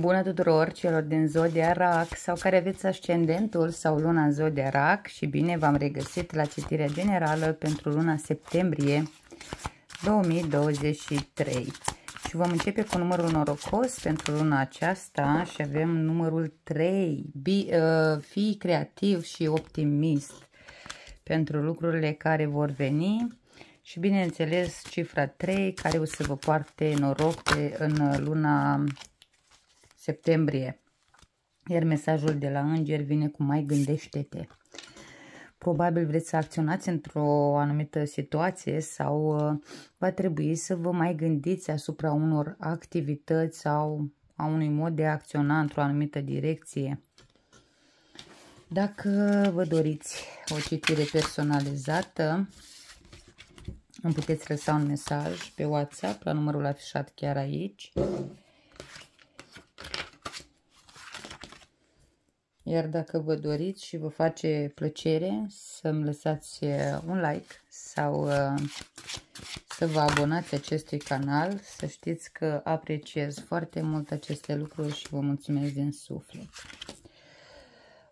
Bună tuturor celor din Zodia Rac sau care aveți ascendentul sau luna în Zodia Rac și bine v-am regăsit la citirea generală pentru luna septembrie 2023. Și vom începe cu numărul norocos pentru luna aceasta și avem numărul 3. Be, uh, fii creativ și optimist pentru lucrurile care vor veni și bineînțeles cifra 3 care o să vă poarte noroc pe, în luna septembrie. Iar mesajul de la înger vine cu mai gândește-te. Probabil vreți să acționați într-o anumită situație sau uh, va trebui să vă mai gândiți asupra unor activități sau a unui mod de a acționa într-o anumită direcție. Dacă vă doriți o citire personalizată, îmi puteți lăsa un mesaj pe WhatsApp la numărul afișat chiar aici. Iar dacă vă doriți și vă face plăcere să-mi lăsați eh, un like sau eh, să vă abonați acestui canal, să știți că apreciez foarte mult aceste lucruri și vă mulțumesc din suflet.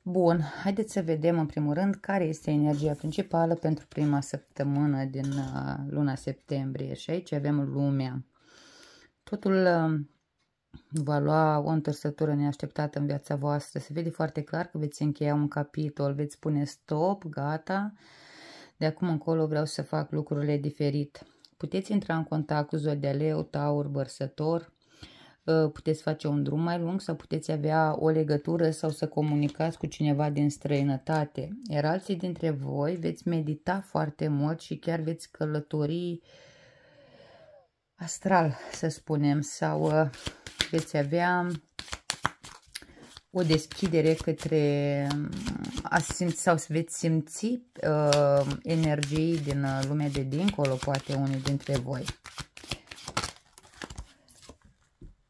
Bun, haideți să vedem în primul rând care este energia principală pentru prima săptămână din eh, luna septembrie și aici avem lumea. Totul va lua o întorsătură neașteptată în viața voastră. Se vede foarte clar că veți încheia un capitol, veți spune stop, gata, de acum încolo vreau să fac lucrurile diferit. Puteți intra în contact cu Zodialeu, Taur, Bărsător, ă, puteți face un drum mai lung sau puteți avea o legătură sau să comunicați cu cineva din străinătate. Iar alții dintre voi veți medita foarte mult și chiar veți călători astral, să spunem, sau ă, veți avea o deschidere către a simți sau veți simți uh, energii din uh, lumea de dincolo, poate unii dintre voi.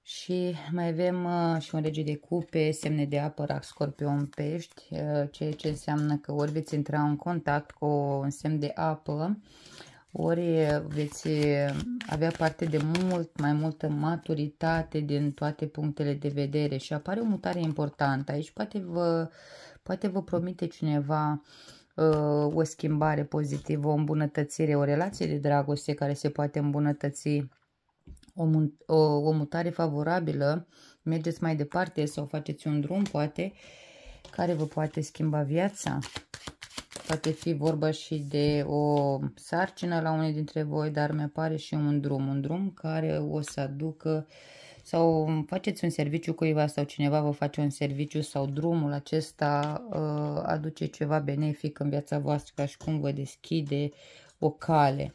Și mai avem uh, și un rege de cupe, semne de apă, rac, scorpion, pești, uh, ceea ce înseamnă că ori veți intra în contact cu un semn de apă, ori veți avea parte de mult mai multă maturitate din toate punctele de vedere și apare o mutare importantă. Aici poate vă, poate vă promite cineva uh, o schimbare pozitivă, o îmbunătățire, o relație de dragoste care se poate îmbunătăți, o, ă, o, o mutare favorabilă, mergeți mai departe sau faceți un drum poate, care vă poate schimba viața. Poate fi vorba și de o sarcină la unii dintre voi, dar mi apare și un drum. Un drum care o să aducă sau faceți un serviciu cuiva sau cineva vă face un serviciu sau drumul acesta uh, aduce ceva benefic în viața voastră ca și cum vă deschide o cale.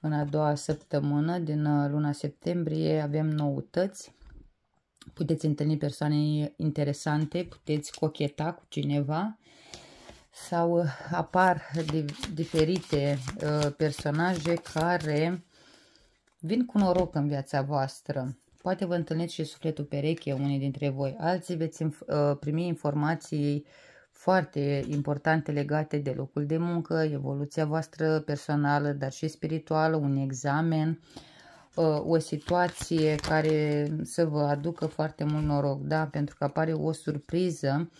În a doua săptămână din uh, luna septembrie avem noutăți. Puteți întâlni persoane interesante, puteți cocheta cu cineva sau uh, apar de, diferite uh, personaje care vin cu noroc în viața voastră. Poate vă întâlniți și sufletul pereche unii dintre voi. Alții veți uh, primi informații foarte importante legate de locul de muncă, evoluția voastră personală, dar și spirituală, un examen, uh, o situație care să vă aducă foarte mult noroc, da? pentru că apare o surpriză uh,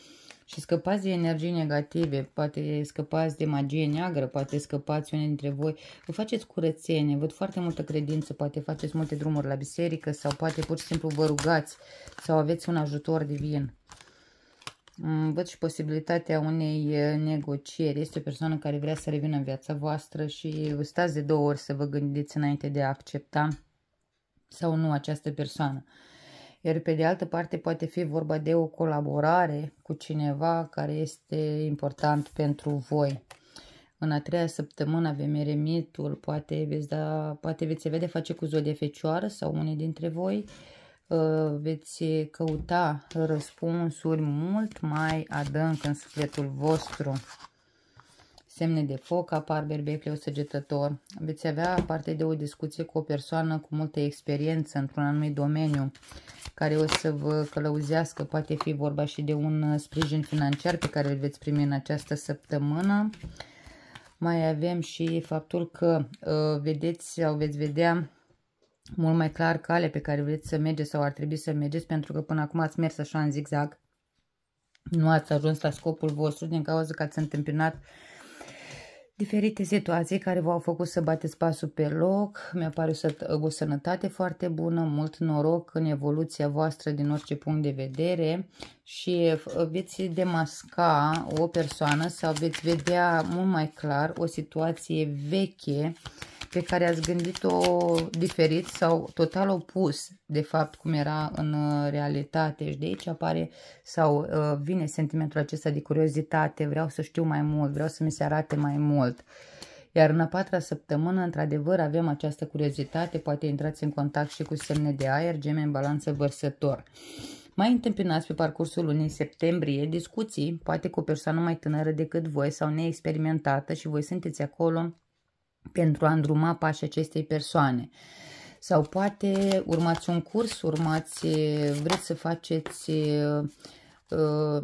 și scăpați de energii negative, poate scăpați de magie neagră, poate scăpați unii dintre voi, vă faceți curățenie, văd foarte multă credință, poate faceți multe drumuri la biserică sau poate pur și simplu vă rugați sau aveți un ajutor divin. Mm, văd și posibilitatea unei negocieri. Este o persoană care vrea să revină în viața voastră și stați de două ori să vă gândiți înainte de a accepta sau nu această persoană iar pe de altă parte poate fi vorba de o colaborare cu cineva care este important pentru voi. În a treia săptămână avem eremitul, poate veți, da, poate veți avea de face cu zodia fecioară sau unii dintre voi. Uh, veți căuta răspunsuri mult mai adânc în sufletul vostru semne de foc apar berbecleu săgetător, veți avea parte de o discuție cu o persoană cu multă experiență într-un anumit domeniu care o să vă călăuzească, poate fi vorba și de un uh, sprijin financiar pe care îl veți primi în această săptămână. Mai avem și faptul că uh, vedeți sau veți vedea mult mai clar cale pe care vreți să mergeți sau ar trebui să mergeți pentru că până acum ați mers așa în zigzag. Nu ați ajuns la scopul vostru din cauza că ați întâmpinat uh, Diferite situații care v-au făcut să bateți pasul pe loc, mi-apare o sănătate foarte bună, mult noroc în evoluția voastră din orice punct de vedere și veți demasca o persoană sau veți vedea mult mai clar o situație veche pe care ați gândit-o diferit sau total opus, de fapt, cum era în uh, realitate. Și de aici apare sau uh, vine sentimentul acesta de curiozitate, vreau să știu mai mult, vreau să mi se arate mai mult. Iar în a patra săptămână, într-adevăr, avem această curiozitate, poate intrați în contact și cu semne de aer, geme în balanță vărsător. Mai întâmpinați pe parcursul lunii septembrie discuții, poate cu o persoană mai tânără decât voi sau neexperimentată și voi sunteți acolo pentru a îndruma pașii acestei persoane. Sau poate urmați un curs, urmați, vreți să faceți, uh,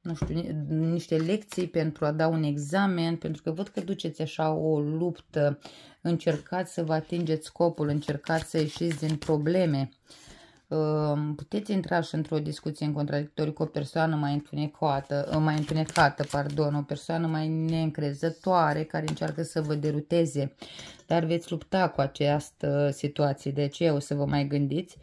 nu știu, niște lecții pentru a da un examen, pentru că văd că duceți așa o luptă, încercați să vă atingeți scopul, încercați să ieșiți din probleme. Uh, puteți intra și într-o discuție în contradictoriu cu o persoană mai întunecată, ă, mai întunecată, pardon, o persoană mai neîncrezătoare care încearcă să vă deruteze, dar veți lupta cu această situație, de aceea o să vă mai gândiți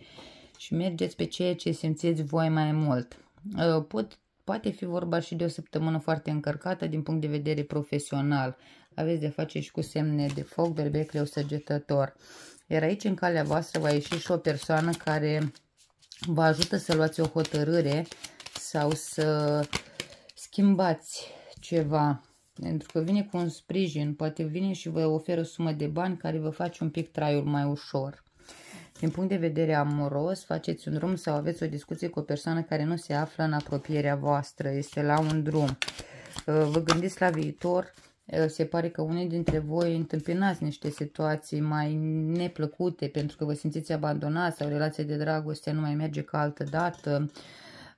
și mergeți pe ceea ce simțiți voi mai mult. Ă, pot, poate fi vorba și de o săptămână foarte încărcată din punct de vedere profesional. Aveți de face și cu semne de foc, berbec, leu săgetător. Iar aici, în calea voastră, va ieși și o persoană care vă ajută să luați o hotărâre sau să schimbați ceva. Pentru că vine cu un sprijin, poate vine și vă oferă o sumă de bani care vă face un pic traiul mai ușor. Din punct de vedere amoros, faceți un drum sau aveți o discuție cu o persoană care nu se află în apropierea voastră, este la un drum. Vă gândiți la viitor, Eh, se pare că unii dintre voi întâmpinați niște situații mai neplăcute pentru că vă simțiți abandonați sau relația de dragoste nu mai merge ca altă dată.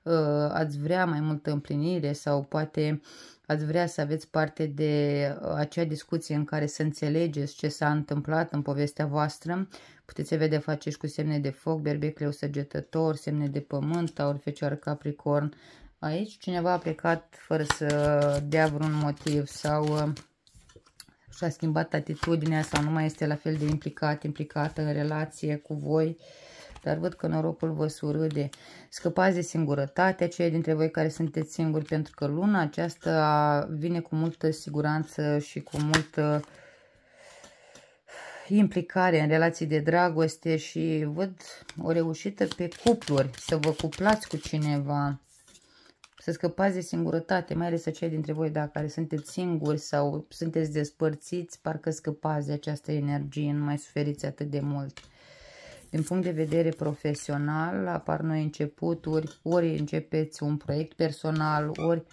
Eh, ați vrea mai multă împlinire sau poate ați vrea să aveți parte de eh, acea discuție în care să înțelegeți ce s-a întâmplat în povestea voastră. Puteți să vedeți faceți cu semne de foc, berbecleu săgetător, semne de pământ, taur, fecioară, capricorn, Aici cineva a plecat fără să dea vreun motiv sau uh, și-a schimbat atitudinea sau nu mai este la fel de implicat, implicată în relație cu voi, dar văd că norocul vă surâde. Scăpați de singurătate, cei dintre voi care sunteți singuri, pentru că luna aceasta vine cu multă siguranță și cu multă uh, implicare în relații de dragoste și văd o reușită pe cupluri, să vă cuplați cu cineva să scăpați de singurătate, mai ales cei dintre voi, dacă care sunteți singuri sau sunteți despărțiți, parcă scăpați de această energie, nu mai suferiți atât de mult. Din punct de vedere profesional, apar noi începuturi, ori începeți un proiect personal, ori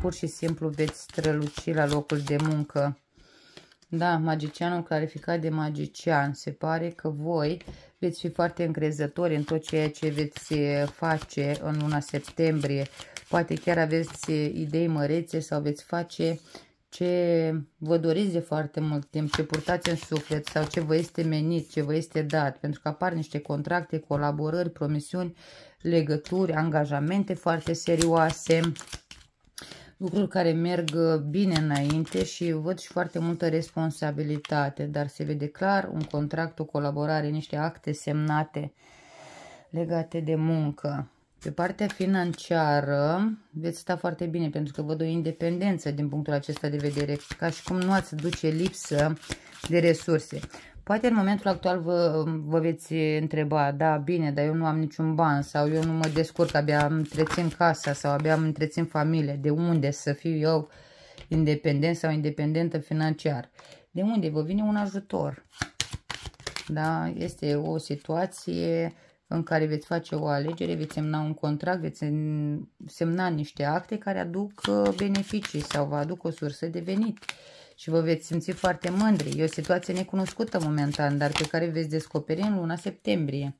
pur și simplu veți străluci la locul de muncă. Da, magicianul clarificat de magician. Se pare că voi veți fi foarte încrezători în tot ceea ce veți face în luna septembrie. Poate chiar aveți eh, idei mărețe sau veți face ce vă doriți de foarte mult timp, ce purtați în suflet sau ce vă este menit, ce vă este dat, pentru că apar niște contracte, colaborări, promisiuni, legături, angajamente foarte serioase, lucruri care merg eh, bine înainte și văd și foarte multă responsabilitate, dar se vede clar un contract, o colaborare, niște acte semnate legate de muncă. Pe partea financiară veți sta foarte bine pentru că văd o independență din punctul acesta de vedere, ca și cum nu ați duce lipsă de resurse. Poate în momentul actual vă, vă veți întreba, da, bine, dar eu nu am niciun ban sau eu nu mă descurc, abia îmi întrețin casa sau abia îmi întrețin familie, de unde să fiu eu independent sau independentă financiar? De unde vă vine un ajutor? Da, este o situație în care veți face o alegere, veți semna un contract, veți semna niște acte care aduc uh, beneficii sau vă aduc o sursă de venit și vă veți simți foarte mândri. E o situație necunoscută momentan, dar pe care veți descoperi în luna septembrie.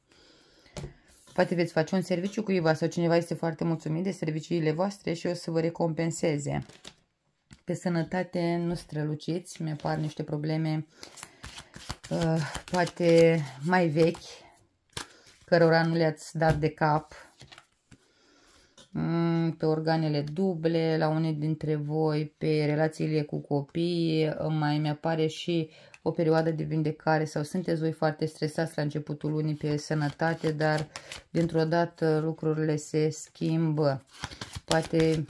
Poate veți face un serviciu cuiva sau cineva este foarte mulțumit de serviciile voastre și o să vă recompenseze. Pe sănătate nu străluciți, mi apar niște probleme uh, poate mai vechi cărora nu le-ați dat de cap, mm, pe organele duble, la unii dintre voi, pe relațiile cu copii, mai mi-apare și o perioadă de vindecare sau sunteți voi foarte stresați la începutul lunii pe sănătate, dar dintr-o dată lucrurile se schimbă. Poate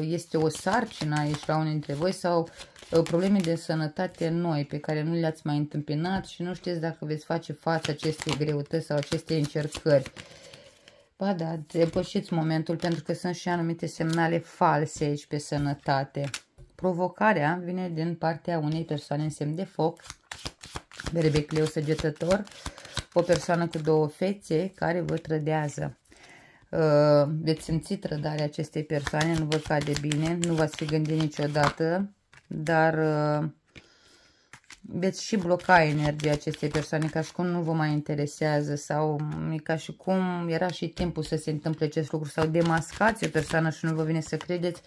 este o sarcină aici la unii dintre voi sau Uh, probleme de sănătate noi pe care nu le-ați mai întâmpinat și nu știți dacă veți face față acestei greutăți sau acestei încercări. Ba da, depășiți momentul pentru că sunt și anumite semnale false aici pe sănătate. Provocarea vine din partea unei persoane în semn de foc, berbecleu săgetător, o persoană cu două fețe care vă trădează. Uh, veți simți trădarea acestei persoane, nu vă cade bine, nu v-ați fi gândit niciodată dar uh, veți și bloca energia acestei persoane, ca și cum nu vă mai interesează sau e ca și cum era și timpul să se întâmple acest lucru sau demascați o persoană și nu vă vine să credeți,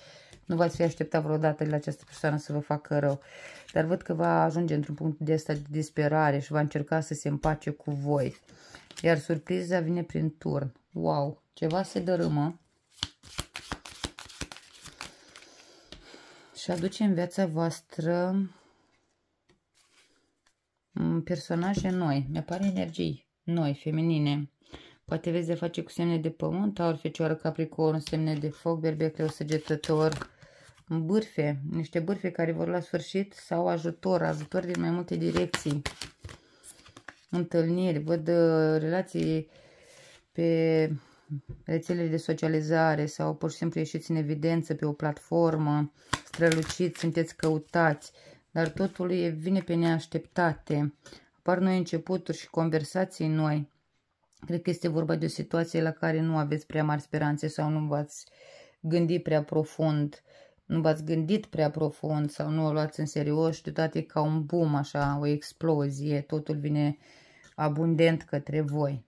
nu v-ați fi așteptat vreodată la această persoană să vă facă rău. Dar văd că va ajunge într-un punct de asta de disperare și va încerca să se împace cu voi. Iar surpriza vine prin turn. Wow, ceva se dărâmă. și aduce în viața voastră personaje noi. Mi apare energii noi, feminine. Poate veți de face cu semne de pământ, taur, fecioară, capricorn, semne de foc, berbec, creu, săgetător, bârfe, niște bârfe care vor la sfârșit sau ajutor, ajutor din mai multe direcții. Întâlniri, văd uh, relații pe rețelele de socializare sau pur și simplu ieșiți în evidență pe o platformă, străluciți, sunteți căutați, dar totul e, vine pe neașteptate. Apar noi începuturi și conversații noi. Cred că este vorba de o situație la care nu aveți prea mari speranțe sau nu v-ați gândit prea profund, nu v-ați gândit prea profund sau nu o luați în serios și toate ca un boom, așa, o explozie, totul vine abundent către voi.